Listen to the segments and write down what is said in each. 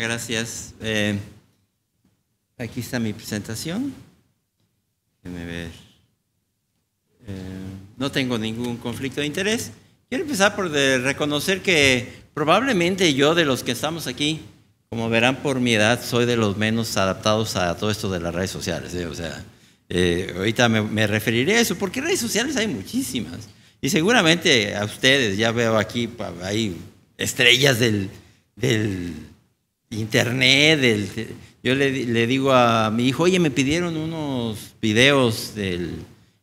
gracias. Eh, aquí está mi presentación. Déjenme ver. Eh, no tengo ningún conflicto de interés. Quiero empezar por reconocer que probablemente yo de los que estamos aquí, como verán por mi edad, soy de los menos adaptados a todo esto de las redes sociales. ¿eh? O sea, ahorita me, referiré a eso, porque redes sociales hay muchísimas. Y seguramente a ustedes, ya veo aquí, hay estrellas del internet. yo le, digo a mi hijo, oye, me pidieron unos videos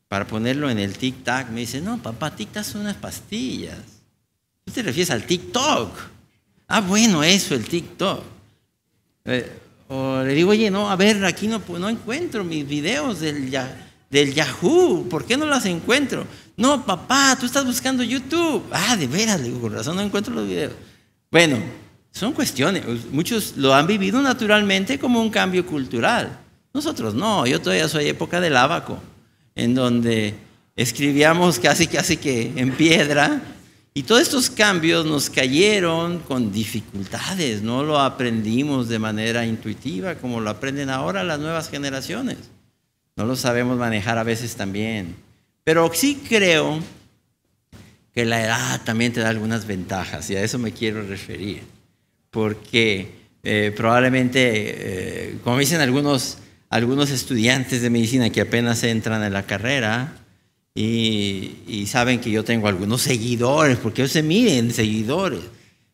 para ponerlo en el TikTok, Me dice, no, papá, TikTok son unas pastillas. ¿Tú te refieres al TikTok? Ah, bueno, eso, el TikTok. Eh, o le digo, oye, no, a ver, aquí no, encuentro mis videos del, del Yahoo, ¿por qué no las encuentro? No, papá, tú estás buscando YouTube. Ah, de veras, le digo, con razón no encuentro los videos. Bueno, son cuestiones, muchos lo han vivido naturalmente como un cambio cultural. Nosotros no, yo todavía soy época del ábaco, en donde escribíamos casi casi que en piedra y todos estos cambios nos cayeron con dificultades, no lo aprendimos de manera intuitiva como lo aprenden ahora las nuevas generaciones. No lo sabemos manejar a veces también. Pero sí creo que la edad también te da algunas ventajas y a eso me quiero referir porque eh, probablemente, eh, como dicen algunos, algunos estudiantes de medicina que apenas entran en la carrera y, saben que yo tengo algunos seguidores, porque ellos se miden seguidores.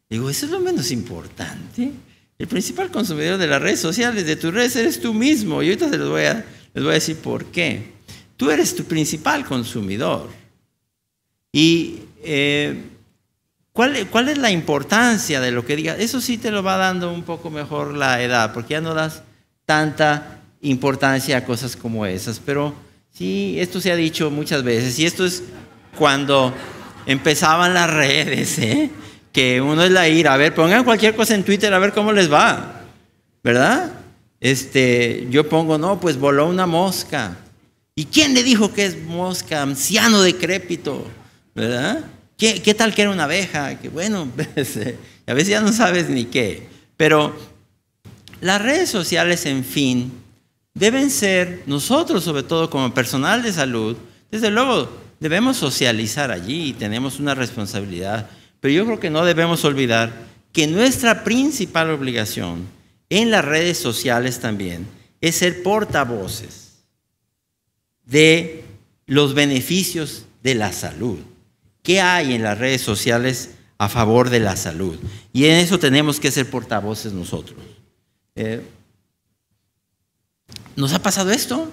Digo, eso es lo menos importante. El principal consumidor de las redes sociales, de tus redes, eres tú mismo. Y ahorita les voy a, les voy a decir por qué. Tú eres tu principal consumidor. Y eh, ¿Cuál, es la importancia de lo que digas? Eso sí te lo va dando un poco mejor la edad, porque ya no das tanta importancia a cosas como esas. Pero sí, esto se ha dicho muchas veces, y esto es cuando empezaban las redes, ¿eh? que uno es la ira. A ver, pongan cualquier cosa en Twitter a ver cómo les va, ¿verdad? Este, yo pongo, no, pues voló una mosca. ¿Y quién le dijo que es mosca? Anciano decrépito, ¿verdad? ¿Qué, tal que era una abeja? Que bueno, pues, eh, a veces ya no sabes ni qué. Pero las redes sociales, en fin, deben ser, nosotros sobre todo como personal de salud, desde luego debemos socializar allí y tenemos una responsabilidad, pero yo creo que no debemos olvidar que nuestra principal obligación en las redes sociales también es ser portavoces de los beneficios de la salud. ¿Qué hay en las redes sociales a favor de la salud? Y en eso tenemos que ser portavoces nosotros. Eh, ¿Nos ha pasado esto?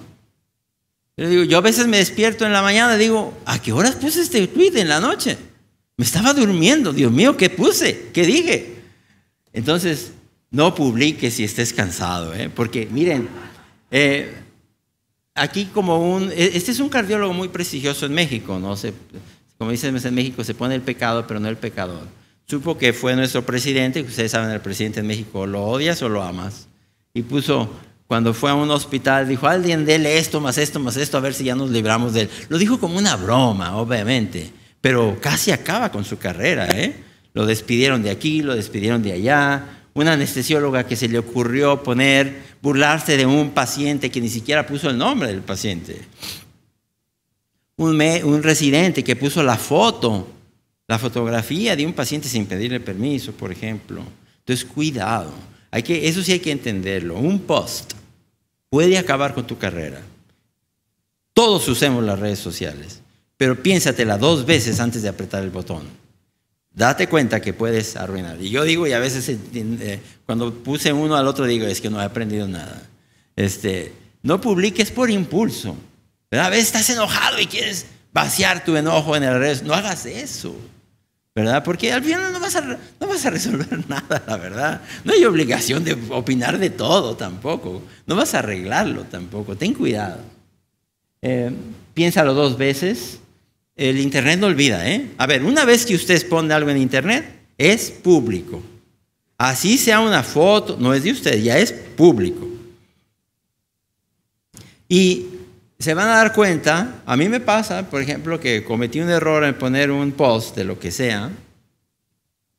Yo, a veces me despierto en la mañana y digo, ¿a qué horas puse este tweet en la noche? Me estaba durmiendo, Dios mío, ¿qué puse? ¿Qué dije? Entonces, no publiques si estés cansado, ¿eh? porque miren, eh, aquí como un, e, este es un cardiólogo muy prestigioso en México, no sé, como dicen en México, se pone el pecado, pero no el pecador. Supo que fue nuestro presidente, ustedes saben, el presidente en México, ¿lo odias o lo amas? Y puso, cuando fue a un hospital, dijo, alguien dele esto, más esto, más esto, a ver si ya nos libramos de él. Lo dijo como una broma, obviamente, pero casi acaba con su carrera, ¿eh? Lo despidieron de aquí, lo despidieron de allá, una anestesióloga que se le ocurrió poner, burlarse de un paciente que ni siquiera puso el nombre del paciente un, residente que puso la foto, la fotografía de un paciente sin pedirle permiso, por ejemplo. Entonces, cuidado. Hay que, eso sí hay que entenderlo. Un post puede acabar con tu carrera. Todos usemos las redes sociales, pero piénsatela dos veces antes de apretar el botón. Date cuenta que puedes arruinar. Y yo digo, y a veces eh, cuando puse uno al otro digo, es que no he aprendido nada. Este, no publiques por impulso. ¿Verdad? veces Estás enojado y quieres vaciar tu enojo en el resto. No hagas eso. ¿Verdad? Porque al final no vas, a, no vas a resolver nada, la verdad. No hay obligación de opinar de todo tampoco. No vas a arreglarlo tampoco. Ten cuidado. Eh, piénsalo dos veces. El Internet no olvida, ¿eh? A ver, una vez que usted pone algo en Internet, es público. Así sea una foto, no es de usted, ya es público. Y se van a dar cuenta, a mí me pasa, por ejemplo, que cometí un error en poner un post de lo que sea,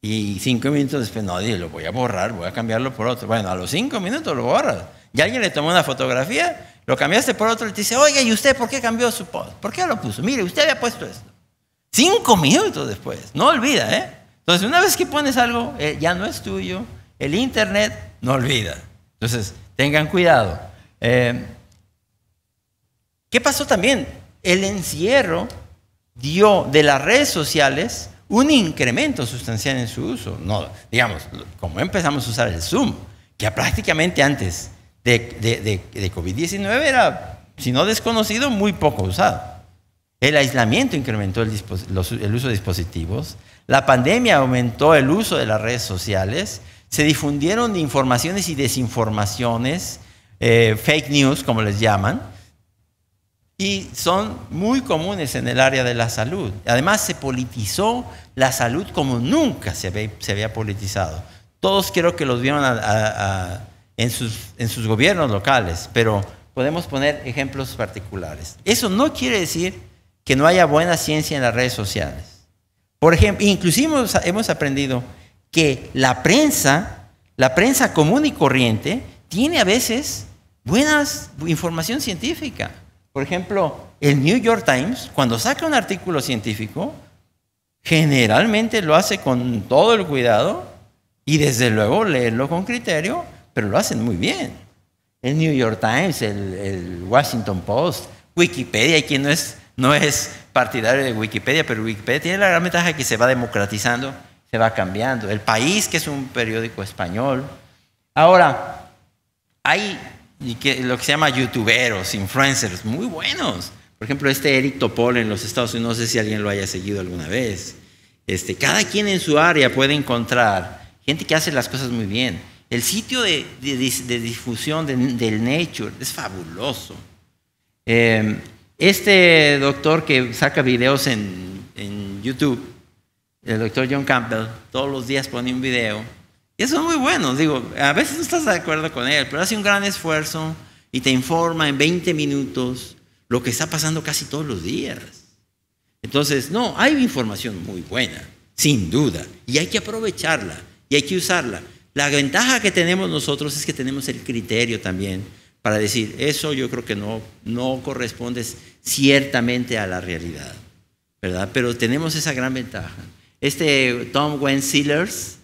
y cinco minutos después, no, lo voy a borrar, voy a cambiarlo por otro. Bueno, a los cinco minutos lo borras. Y alguien le tomó una fotografía, lo cambiaste por otro y te dice, oiga, ¿y usted por qué cambió su post? ¿Por qué lo puso? Mire, usted había puesto esto. Cinco minutos después, no olvida, ¿eh? Entonces, una vez que pones algo, eh, ya no es tuyo. El Internet no olvida. Entonces, tengan cuidado. Eh, ¿Qué pasó también? El encierro dio de las redes sociales un incremento sustancial en su uso. No, digamos, como empezamos a usar el Zoom, que prácticamente antes de, COVID-19 era, si no desconocido, muy poco usado. El aislamiento incrementó el, uso de dispositivos, la pandemia aumentó el uso de las redes sociales, se difundieron informaciones y desinformaciones, eh, fake news, como les llaman, y son muy comunes en el área de la salud. Además, se politizó la salud como nunca se, había, se había politizado. Todos creo que los vieron en, sus, en sus gobiernos locales, pero podemos poner ejemplos particulares. Eso no quiere decir que no haya buena ciencia en las redes sociales. Por ejemplo, inclusive hemos aprendido que la prensa, la prensa común y corriente, tiene a veces buena información científica. Por ejemplo, el New York Times, cuando saca un artículo científico, generalmente lo hace con todo el cuidado y desde luego leerlo con criterio, pero lo hacen muy bien. El New York Times, el, Washington Post, Wikipedia, y quien no es, no es partidario de Wikipedia, pero Wikipedia tiene la gran ventaja que se va democratizando, se va cambiando. El País, que es un periódico español. Ahora, hay y que, lo que se llama youtuberos, influencers, muy buenos. Por ejemplo, este Eric Topol en los Estados Unidos, no sé si alguien lo haya seguido alguna vez. Este, cada quien en su área puede encontrar gente que hace las cosas muy bien. El sitio de, difusión del Nature es fabuloso. Em, este doctor que saca videos en, en YouTube, el doctor John Campbell, todos los días pone un video y eso es muy bueno, digo, a veces no estás de acuerdo con él, pero hace un gran esfuerzo y te informa en 20 minutos lo que está pasando casi todos los días. Entonces, no, hay información muy buena, sin duda, y hay que aprovecharla y hay que usarla. La ventaja que tenemos nosotros es que tenemos el criterio también para decir, eso yo creo que no, no corresponde ciertamente a la realidad, ¿verdad? Pero tenemos esa gran ventaja. Este Tom Wenzillers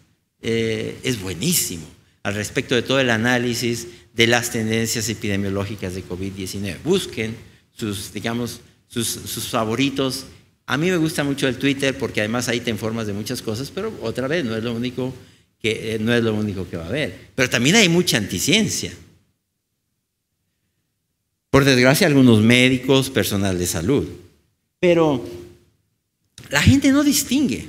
eh, es buenísimo al respecto de todo el análisis de las tendencias epidemiológicas de COVID-19. Busquen sus, digamos, sus, favoritos. A mí me gusta mucho el Twitter porque además ahí te informas de muchas cosas, pero otra vez no es lo único que, eh, no es lo único que va a haber. Pero también hay mucha anticiencia. Por desgracia, algunos médicos, personal de salud. Pero la gente no distingue.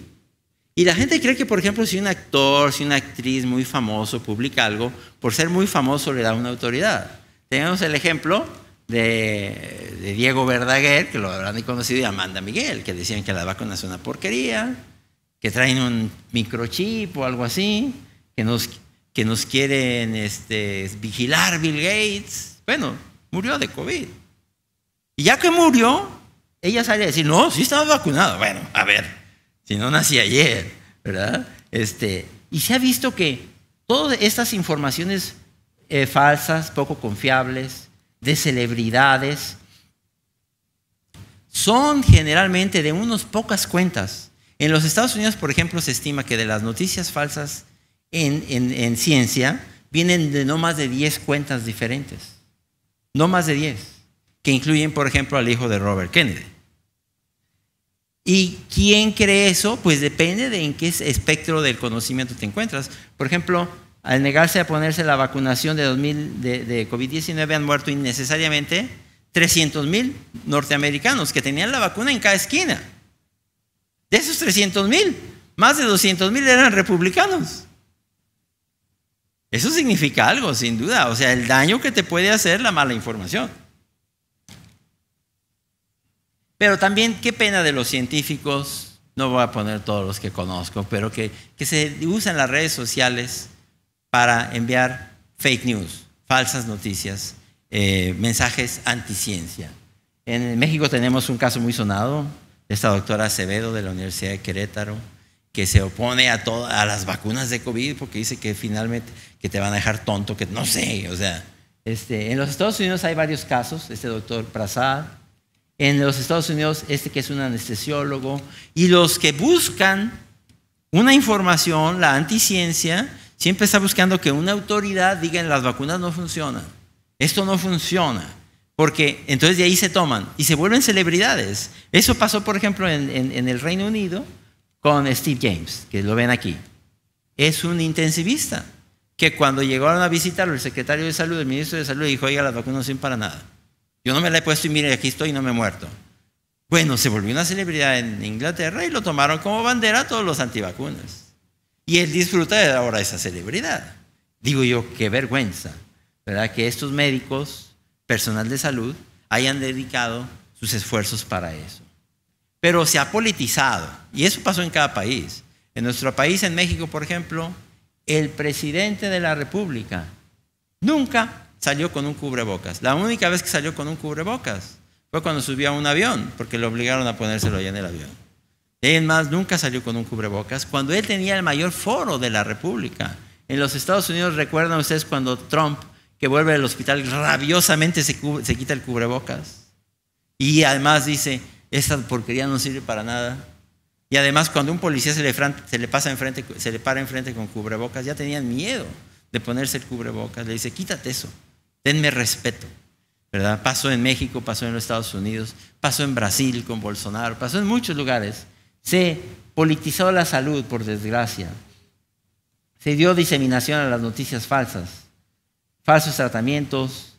Y la gente cree que, por ejemplo, si un actor, si una actriz muy famoso publica algo, por ser muy famoso le da una autoridad. Tenemos el ejemplo de, Diego Verdaguer, que lo habrán conocido, y Amanda Miguel, que decían que la vacuna es una porquería, que traen un microchip o algo así, que nos, que quieren este, vigilar Bill Gates. Bueno, murió de COVID. Y ya que murió, ella sale a decir, no, sí estaba vacunado. Bueno, a ver, si no nací ayer, ¿verdad? Este, y se ha visto que todas estas informaciones eh, falsas, poco confiables, de celebridades, son generalmente de unas pocas cuentas. En los Estados Unidos, por ejemplo, se estima que de las noticias falsas en, en ciencia vienen de no más de 10 cuentas diferentes. No más de 10. Que incluyen, por ejemplo, al hijo de Robert Kennedy. ¿Y quién cree eso? Pues depende de en qué espectro del conocimiento te encuentras. Por ejemplo, al negarse a ponerse la vacunación de, COVID-19 han muerto innecesariamente 300 mil norteamericanos que tenían la vacuna en cada esquina. De esos 300 mil, más de 200 mil eran republicanos. Eso significa algo, sin duda. O sea, el daño que te puede hacer la mala información. Pero también qué pena de los científicos, no voy a poner todos los que conozco, pero que, se usan las redes sociales para enviar fake news, falsas noticias, eh, mensajes mensajes ciencia En México tenemos un caso muy sonado, esta doctora Acevedo de la Universidad de Querétaro, que se opone a, todas a las vacunas de COVID porque dice que finalmente que te van a dejar tonto, que no sé, o sea. Este, en los Estados Unidos hay varios casos, este doctor Prasad, en los Estados Unidos, este que es un anestesiólogo, y los que buscan una información, la anticiencia, siempre está buscando que una autoridad diga las vacunas no funcionan, esto no funciona, porque entonces de ahí se toman y se vuelven celebridades. Eso pasó, por ejemplo, en, en el Reino Unido con Steve James, que lo ven aquí. Es un intensivista que cuando llegaron a visitarlo el secretario de salud, el ministro de salud, dijo, oiga, las vacunas no sirven para nada. Yo no me la he puesto y mire, aquí estoy y no me he muerto. Bueno, se volvió una celebridad en Inglaterra y lo tomaron como bandera todos los antivacunas. Y él disfruta de ahora esa celebridad. Digo yo, qué vergüenza, ¿verdad? Que estos médicos, personal de salud, hayan dedicado sus esfuerzos para eso. Pero se ha politizado, y eso pasó en cada país. En nuestro país, en México, por ejemplo, el presidente de la República nunca salió con un cubrebocas. La única vez que salió con un cubrebocas fue cuando subió a un avión, porque le obligaron a ponérselo allá en el avión. Él más, nunca salió con un cubrebocas cuando él tenía el mayor foro de la República. En los Estados Unidos, recuerdan ustedes cuando Trump, que vuelve al hospital, rabiosamente se, quita el cubrebocas. Y además dice, esta porquería no sirve para nada. Y además cuando un policía se le, se le, pasa enfrente, se le para enfrente con cubrebocas, ya tenían miedo de ponerse el cubrebocas. Le dice, quítate eso denme respeto. ¿verdad? Pasó en México, pasó en los Estados Unidos, pasó en Brasil con Bolsonaro, pasó en muchos lugares. Se politizó la salud, por desgracia. Se dio diseminación a las noticias falsas, falsos tratamientos,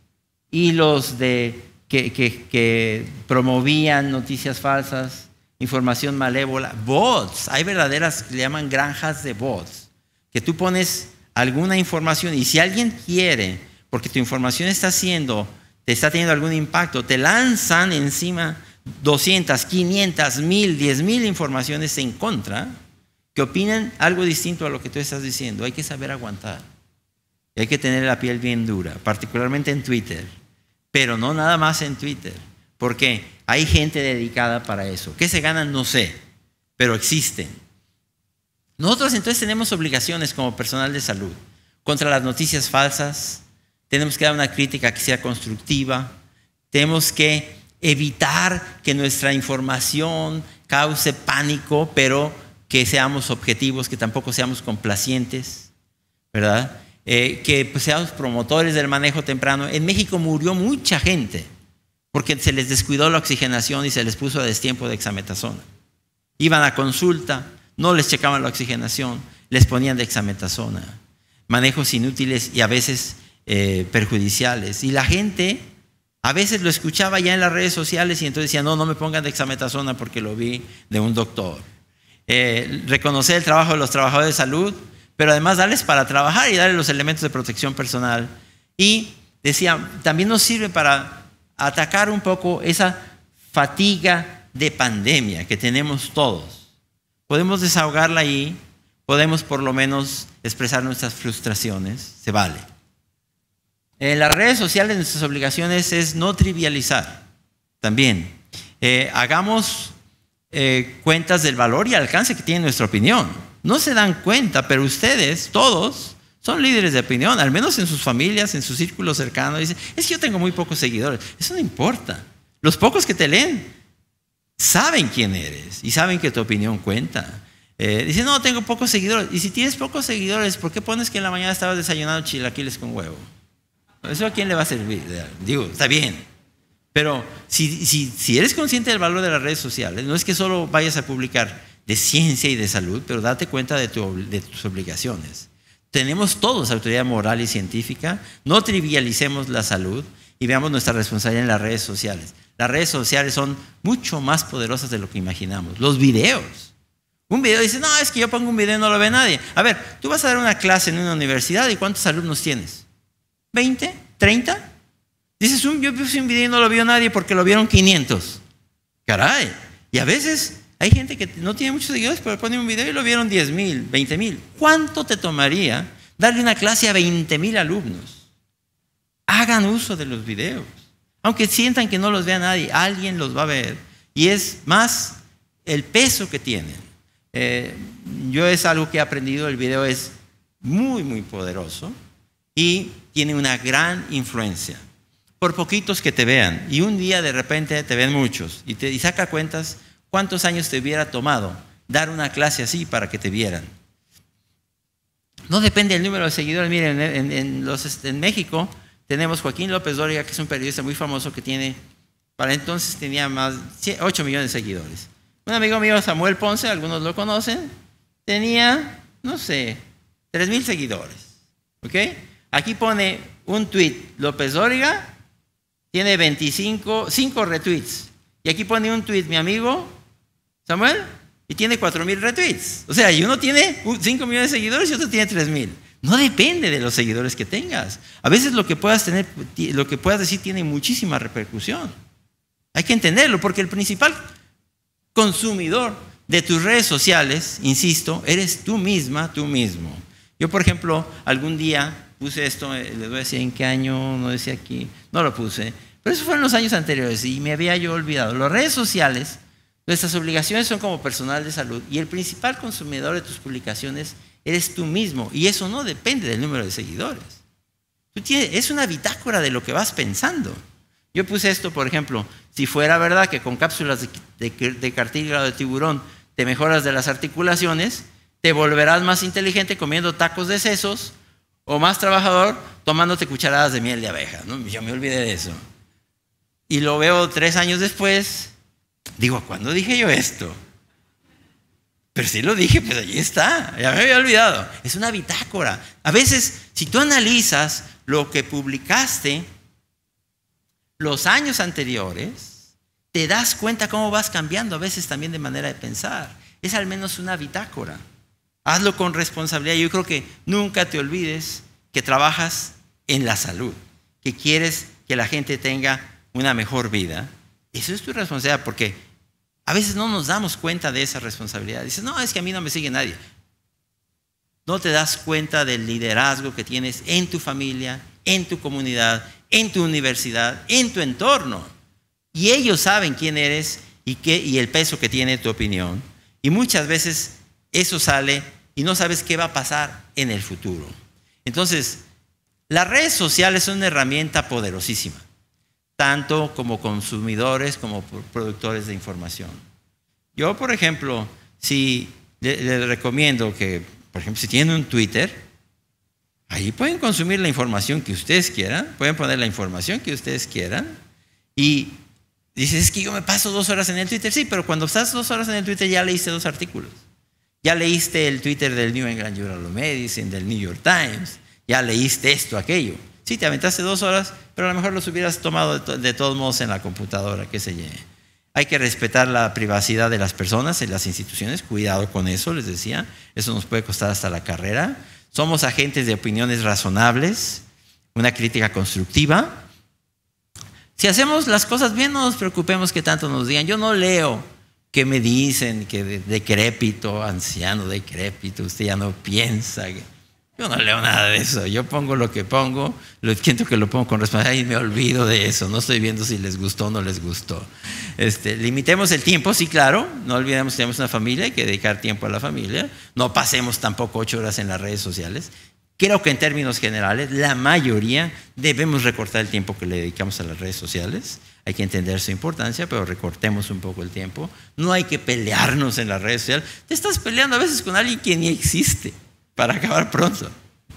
hilos de, que, que promovían noticias falsas, información malévola, bots. Hay verdaderas que le llaman granjas de bots, que tú pones alguna información y si alguien quiere porque tu información está haciendo te está teniendo algún impacto, te lanzan encima 200, 500, 1000, 10.000 informaciones en contra que opinan algo distinto a lo que tú estás diciendo. Hay que saber aguantar. hay que tener la piel bien dura, particularmente en Twitter. Pero no nada más en Twitter, porque hay gente dedicada para eso. ¿Qué se ganan? No sé, pero existen. Nosotros entonces tenemos obligaciones como personal de salud contra las noticias falsas, tenemos que dar una crítica que sea constructiva, tenemos que evitar que nuestra información cause pánico, pero que seamos objetivos, que tampoco seamos complacientes, ¿verdad? Eh, que pues, seamos promotores del manejo temprano. En México murió mucha gente porque se les descuidó la oxigenación y se les puso a destiempo de hexametazona. Iban a consulta, no les checaban la oxigenación, les ponían de hexametazona. Manejos inútiles y a veces eh, perjudiciales. Y la gente a veces lo escuchaba ya en las redes sociales y entonces decía, no, no me pongan de exametazona porque lo vi de un doctor. Eh, reconocer el trabajo de los trabajadores de salud, pero además darles para trabajar y darles los elementos de protección personal. Y decía, también nos sirve para atacar un poco esa fatiga de pandemia que tenemos todos. Podemos desahogarla ahí, podemos por lo menos expresar nuestras frustraciones, se vale. En las redes sociales nuestras obligaciones es no trivializar también. Eh, hagamos eh, cuentas del valor y alcance que tiene nuestra opinión. No se dan cuenta, pero ustedes, todos, son líderes de opinión, al menos en sus familias, en sus círculos cercanos Dicen, es que yo tengo muy pocos seguidores. Eso no importa. Los pocos que te leen saben quién eres y saben que tu opinión cuenta. Eh, dicen, no, tengo pocos seguidores. Y si tienes pocos seguidores, ¿por qué pones que en la mañana estabas desayunando chilaquiles con huevo? ¿Eso a quién le va a servir? Digo, está bien. Pero si, eres consciente del valor de las redes sociales, no es que solo vayas a publicar de ciencia y de salud, pero date cuenta de, de tus obligaciones. Tenemos todos autoridad moral y científica, no trivialicemos la salud y veamos nuestra responsabilidad en las redes sociales. Las redes sociales son mucho más poderosas de lo que imaginamos. Los videos. Un video dice, no, es que yo pongo un video y no lo ve nadie. A ver, tú vas a dar una clase en una universidad y ¿cuántos alumnos tienes? ¿20? ¿30? Dices, un, yo puse un video y no lo vio nadie porque lo vieron 500. Caray. Y a veces hay gente que no tiene muchos seguidores, pero pone un video y lo vieron 10.000, mil, 20 mil. ¿Cuánto te tomaría darle una clase a 20 mil alumnos? Hagan uso de los videos. Aunque sientan que no los vea nadie, alguien los va a ver. Y es más el peso que tienen. Eh, yo es algo que he aprendido, el video es muy, muy poderoso. Y tiene una gran influencia. Por poquitos que te vean, y un día de repente te ven muchos, y, te, saca cuentas cuántos años te hubiera tomado dar una clase así para que te vieran. No depende del número de seguidores. Miren, en, en este, México tenemos Joaquín López Doria, que es un periodista muy famoso que tiene, para entonces tenía más 8 millones de seguidores. Un amigo mío, Samuel Ponce, algunos lo conocen, tenía, no sé, 3 mil seguidores. ¿Ok? Aquí pone un tweet, López Dóriga tiene 25, 5 retweets. Y aquí pone un tweet, mi amigo Samuel, y tiene 4 mil retweets. O sea, y uno tiene 5 millones de seguidores y otro tiene 3 mil. No depende de los seguidores que tengas. A veces lo que puedas tener, lo que puedas decir tiene muchísima repercusión. Hay que entenderlo, porque el principal consumidor de tus redes sociales, insisto, eres tú misma, tú mismo. Yo, por ejemplo, algún día puse esto, eh, les voy a decir en qué año, no decía aquí, no lo puse. Pero eso fue en los años anteriores y me había yo olvidado. Las redes sociales, nuestras obligaciones son como personal de salud y el principal consumidor de tus publicaciones eres tú mismo y eso no depende del número de seguidores. Tú es una bitácora de lo que vas pensando. Yo puse esto, por ejemplo, si fuera verdad que con cápsulas de, de, de cartílago de tiburón te mejoras de las articulaciones, te volverás más inteligente comiendo tacos de sesos, o más trabajador tomándote cucharadas de miel de abeja. ¿no? Yo me olvidé de eso. Y lo veo tres años después, digo, ¿cuándo dije yo esto? Pero si lo dije, pues allí está, ya me había olvidado. Es una bitácora. A veces, si tú analizas lo que publicaste los años anteriores, te das cuenta cómo vas cambiando a veces también de manera de pensar. Es al menos una bitácora hazlo con responsabilidad. Yo creo que nunca te olvides que trabajas en la salud, que quieres que la gente tenga una mejor vida. Eso es tu responsabilidad porque a veces no nos damos cuenta de esa responsabilidad. Dices, no, es que a mí no me sigue nadie. No te das cuenta del liderazgo que tienes en tu familia, en tu comunidad, en tu universidad, en tu entorno. Y ellos saben quién eres y, qué, y el peso que tiene tu opinión. Y muchas veces eso sale y no sabes qué va a pasar en el futuro. Entonces, las redes sociales son una herramienta poderosísima, tanto como consumidores como productores de información. Yo, por ejemplo, si les recomiendo que, por ejemplo, si tienen un Twitter, ahí pueden consumir la información que ustedes quieran, pueden poner la información que ustedes quieran y dices, es que yo me paso dos horas en el Twitter, sí, pero cuando estás dos horas en el Twitter ya leíste dos artículos. Ya leíste el Twitter del New England Journal of Medicine, del New York Times, ya leíste esto, aquello. Sí, te aventaste dos horas, pero a lo mejor los hubieras tomado de, todos modos en la computadora, qué sé yo. Hay que respetar la privacidad de las personas en las instituciones, cuidado con eso, les decía, eso nos puede costar hasta la carrera. Somos agentes de opiniones razonables, una crítica constructiva. Si hacemos las cosas bien, no nos preocupemos que tanto nos digan, yo no leo, ¿Qué me dicen que de, decrépito, anciano, decrépito, usted ya no piensa. Yo no leo nada de eso. Yo pongo lo que pongo, lo siento que lo pongo con responsabilidad y me olvido de eso. No estoy viendo si les gustó o no les gustó. Este, limitemos el tiempo, sí, claro. No olvidemos que tenemos una familia, hay que dedicar tiempo a la familia. No pasemos tampoco ocho horas en las redes sociales. Creo que en términos generales, la mayoría debemos recortar el tiempo que le dedicamos a las redes sociales hay que entender su importancia, pero recortemos un poco el tiempo. No hay que pelearnos en las redes sociales. Te estás peleando a veces con alguien que ni existe para acabar pronto,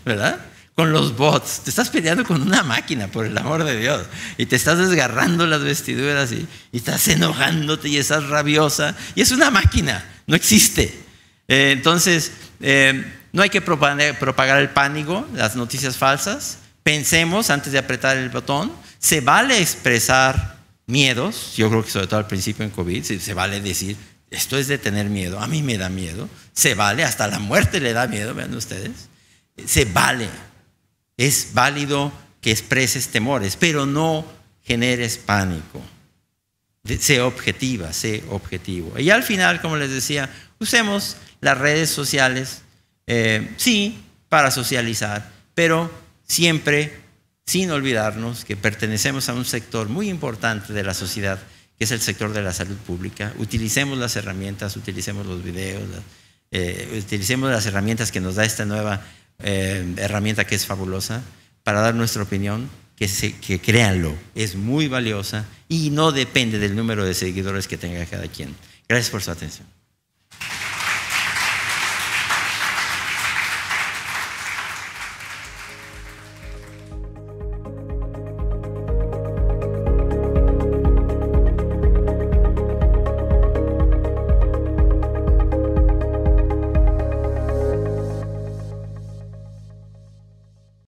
¿verdad? Con los bots. Te estás peleando con una máquina, por el amor de Dios. Y te estás desgarrando las vestiduras y, estás enojándote y estás rabiosa. Y es una máquina, no existe. Eh, entonces, eh, no hay que propagar el pánico, las noticias falsas. Pensemos antes de apretar el botón. Se vale expresar miedos, yo creo que sobre todo al principio en COVID, se vale decir, esto es de tener miedo, a mí me da miedo, se vale, hasta la muerte le da miedo, vean ustedes, eh, se vale, es válido que expreses temores, pero no generes pánico, sé objetiva, sé objetivo. Y al final, como les decía, usemos las redes sociales, eh, sí, para socializar, pero siempre sin olvidarnos que pertenecemos a un sector muy importante de la sociedad, que es el sector de la salud pública. Utilicemos las herramientas, utilicemos los videos, eh, utilicemos las herramientas que nos da esta nueva eh, herramienta que es fabulosa para dar nuestra opinión, que, que créanlo, es muy valiosa y no depende del número de seguidores que tenga cada quien. Gracias por su atención.